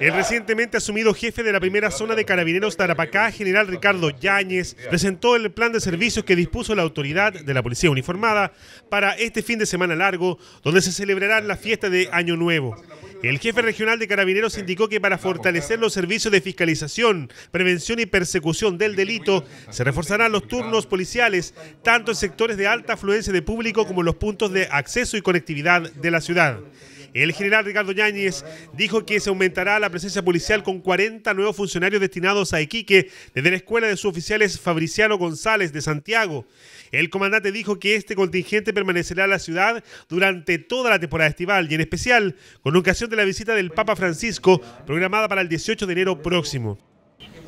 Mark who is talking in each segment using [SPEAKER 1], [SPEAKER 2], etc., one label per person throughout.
[SPEAKER 1] El recientemente asumido jefe de la primera zona de carabineros Tarapacá, general Ricardo Yáñez, presentó el plan de servicios que dispuso la autoridad de la policía uniformada para este fin de semana largo, donde se celebrará la fiesta de Año Nuevo. El jefe regional de carabineros indicó que para fortalecer los servicios de fiscalización, prevención y persecución del delito, se reforzarán los turnos policiales, tanto en sectores de alta afluencia de público como en los puntos de acceso y conectividad de la ciudad. El general Ricardo Yáñez dijo que se aumentará la presencia policial con 40 nuevos funcionarios destinados a Iquique desde la escuela de sus oficiales Fabriciano González de Santiago. El comandante dijo que este contingente permanecerá en la ciudad durante toda la temporada estival y en especial con ocasión de la visita del Papa Francisco programada para el 18 de enero próximo.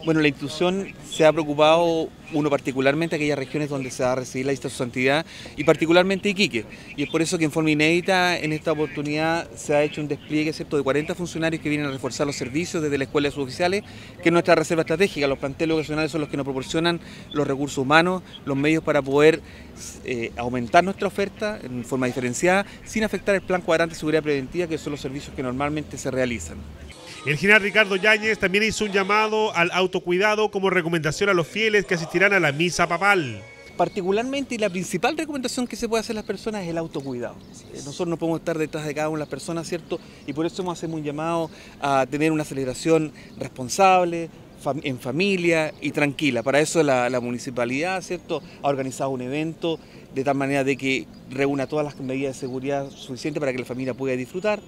[SPEAKER 2] Bueno, la institución se ha preocupado, uno particularmente, aquellas regiones donde se va a recibir la lista santidad y particularmente Iquique. Y es por eso que en forma inédita en esta oportunidad se ha hecho un despliegue, excepto de 40 funcionarios que vienen a reforzar los servicios desde la escuela de suboficiales, que es nuestra reserva estratégica. Los planteles regionales son los que nos proporcionan los recursos humanos, los medios para poder eh, aumentar nuestra oferta en forma diferenciada, sin afectar el plan cuadrante de seguridad preventiva, que son los servicios que normalmente se realizan. El general Ricardo Yáñez también hizo un llamado al autocuidado como recomendación a los fieles que asistirán a la misa papal particularmente y la principal recomendación que se puede hacer a las personas es el autocuidado. Eh, nosotros no podemos estar detrás de cada una de las personas, ¿cierto? Y por eso hacemos un llamado a tener una celebración responsable, en familia y tranquila. Para eso la, la, municipalidad, ¿cierto?, ha organizado un evento de tal manera de que reúna todas las medidas de seguridad suficientes para que la familia pueda disfrutar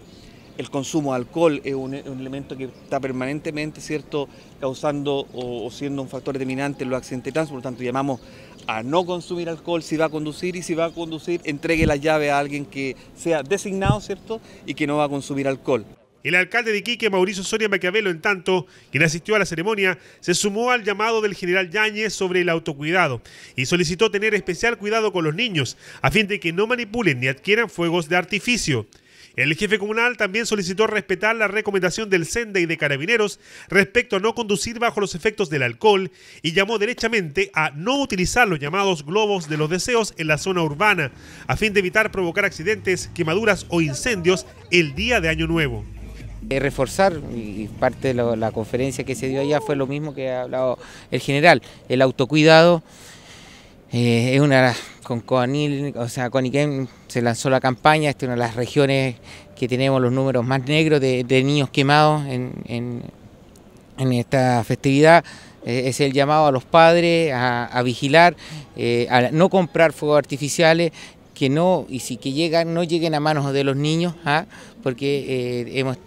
[SPEAKER 2] el consumo de alcohol es un, elemento que está permanentemente cierto causando o, siendo un factor determinante en los accidentes de tránsito, por lo tanto llamamos a no consumir alcohol si va a conducir y si va a conducir entregue la llave a alguien que sea designado cierto y que no va a consumir alcohol. El alcalde de Iquique, Mauricio Soria Maquiavelo, en tanto, quien asistió a la ceremonia,
[SPEAKER 1] se sumó al llamado del general Yáñez sobre el autocuidado y solicitó tener especial cuidado con los niños, a fin de que no manipulen ni adquieran fuegos de artificio. El jefe comunal también solicitó respetar la recomendación del SENDE y de Carabineros respecto a no conducir bajo los efectos del alcohol y llamó derechamente a no utilizar los llamados globos de los deseos en la zona urbana, a fin de evitar provocar accidentes, quemaduras o incendios el día
[SPEAKER 3] de Año Nuevo. Eh, reforzar, y parte de la, conferencia que se dio allá fue lo mismo que ha hablado el general, el autocuidado eh, es una con Coanil, o sea, con se lanzó la campaña, esta es una de las regiones que tenemos los números más negros de, niños quemados en, esta festividad. Eh, es el llamado a los padres a, vigilar, eh, a no comprar fuegos artificiales, que no, y si que llegan, no lleguen a manos de los niños, ¿ah? porque eh, hemos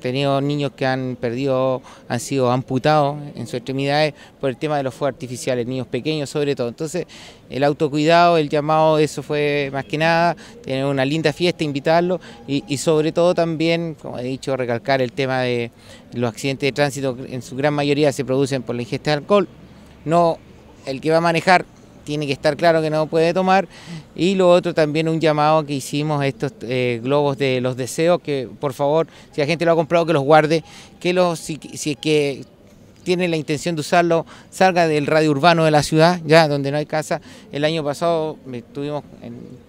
[SPEAKER 3] tenido niños que han perdido, han sido amputados en sus extremidades por el tema de los fuegos artificiales, niños pequeños sobre todo. Entonces, el autocuidado, el llamado, eso fue más que nada, tener una linda fiesta, invitarlo y, sobre todo también, como he dicho, recalcar el tema de los accidentes de tránsito, que en su gran mayoría se producen por la ingesta de alcohol. No, el que va a manejar tiene que estar claro que no puede tomar. Y lo otro también un llamado que hicimos estos eh, globos de los deseos, que por favor, si la gente lo ha comprado, que los guarde, que los, si, es que tiene la intención de usarlo, salga del radio urbano de la ciudad, ya donde no hay casa. El año pasado estuvimos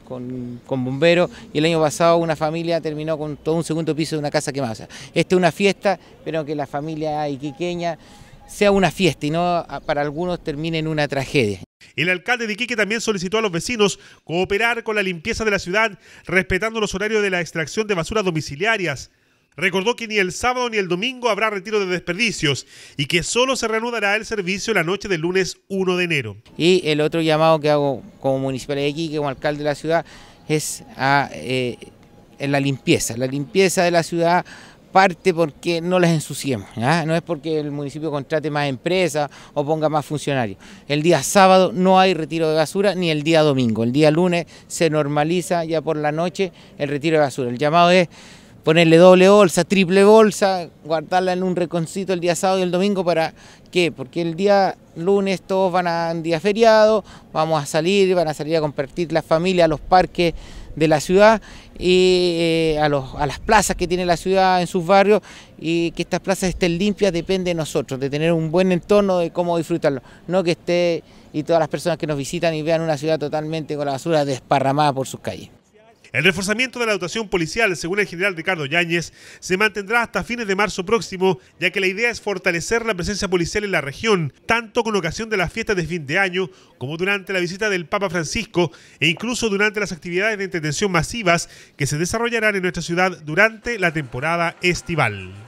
[SPEAKER 3] con, con, bomberos y el año pasado una familia terminó con todo un segundo piso de una casa quemada. esta es una fiesta, pero que la familia iquiqueña sea una fiesta y no para algunos termine en una tragedia.
[SPEAKER 1] El alcalde de Iquique también solicitó a los vecinos cooperar con la limpieza de la ciudad, respetando los horarios de la extracción de basuras domiciliarias. Recordó que ni el sábado ni el domingo habrá retiro de desperdicios y que solo se reanudará el servicio la noche del lunes 1 de enero.
[SPEAKER 3] Y el otro llamado que hago como municipal de Iquique, como alcalde de la ciudad, es a, eh, la limpieza, la limpieza de la ciudad parte porque no las ensuciemos, no es porque el municipio contrate más empresas o ponga más funcionarios. El día sábado no hay retiro de basura ni el día domingo, el día lunes se normaliza ya por la noche el retiro de basura. El llamado es ponerle doble bolsa, triple bolsa, guardarla en un reconcito el día sábado y el domingo para qué, porque el día lunes todos van a un día feriado, vamos a salir, van a salir a compartir la familia a los parques de la ciudad y eh, a, los, a, las plazas que tiene la ciudad en sus barrios y que estas plazas estén limpias depende de nosotros, de tener un buen entorno, de cómo disfrutarlo, no que esté y todas las personas que nos visitan y vean una ciudad totalmente con la basura desparramada por sus calles.
[SPEAKER 1] El reforzamiento de la dotación policial, según el general Ricardo Yáñez, se mantendrá hasta fines de marzo próximo, ya que la idea es fortalecer la presencia policial en la región, tanto con ocasión de las fiestas de fin de año, como durante la visita del Papa Francisco e incluso durante las actividades de entretención masivas que se desarrollarán en nuestra ciudad durante la temporada estival.